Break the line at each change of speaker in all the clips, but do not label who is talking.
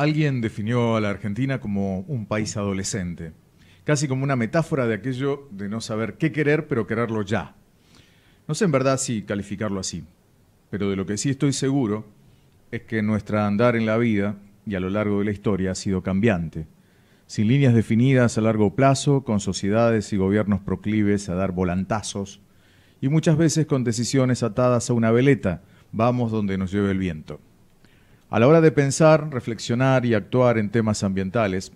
Alguien definió a la Argentina como un país adolescente, casi como una metáfora de aquello de no saber qué querer, pero quererlo ya. No sé en verdad si calificarlo así, pero de lo que sí estoy seguro es que nuestra andar en la vida y a lo largo de la historia ha sido cambiante, sin líneas definidas a largo plazo, con sociedades y gobiernos proclives a dar volantazos, y muchas veces con decisiones atadas a una veleta, vamos donde nos lleve el viento. A la hora de pensar, reflexionar y actuar en temas ambientales,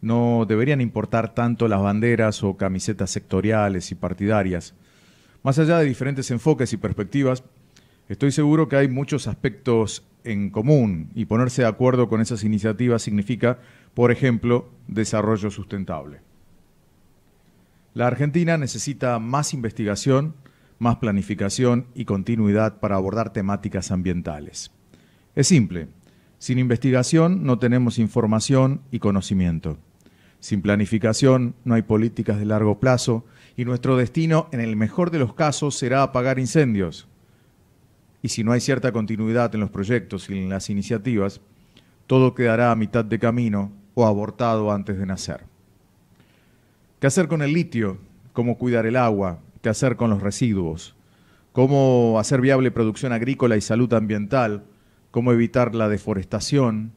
no deberían importar tanto las banderas o camisetas sectoriales y partidarias. Más allá de diferentes enfoques y perspectivas, estoy seguro que hay muchos aspectos en común y ponerse de acuerdo con esas iniciativas significa, por ejemplo, desarrollo sustentable. La Argentina necesita más investigación, más planificación y continuidad para abordar temáticas ambientales. Es simple. Sin investigación no tenemos información y conocimiento. Sin planificación no hay políticas de largo plazo y nuestro destino, en el mejor de los casos, será apagar incendios. Y si no hay cierta continuidad en los proyectos y en las iniciativas, todo quedará a mitad de camino o abortado antes de nacer. ¿Qué hacer con el litio? ¿Cómo cuidar el agua? ¿Qué hacer con los residuos? ¿Cómo hacer viable producción agrícola y salud ambiental? cómo evitar la deforestación,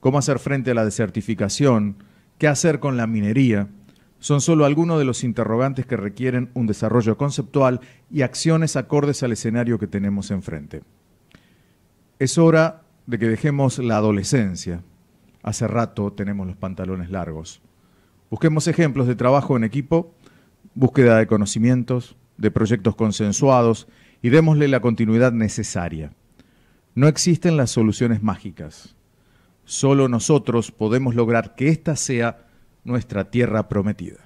cómo hacer frente a la desertificación, qué hacer con la minería, son solo algunos de los interrogantes que requieren un desarrollo conceptual y acciones acordes al escenario que tenemos enfrente. Es hora de que dejemos la adolescencia. Hace rato tenemos los pantalones largos. Busquemos ejemplos de trabajo en equipo, búsqueda de conocimientos, de proyectos consensuados y démosle la continuidad necesaria. No existen las soluciones mágicas. Solo nosotros podemos lograr que esta sea nuestra tierra prometida.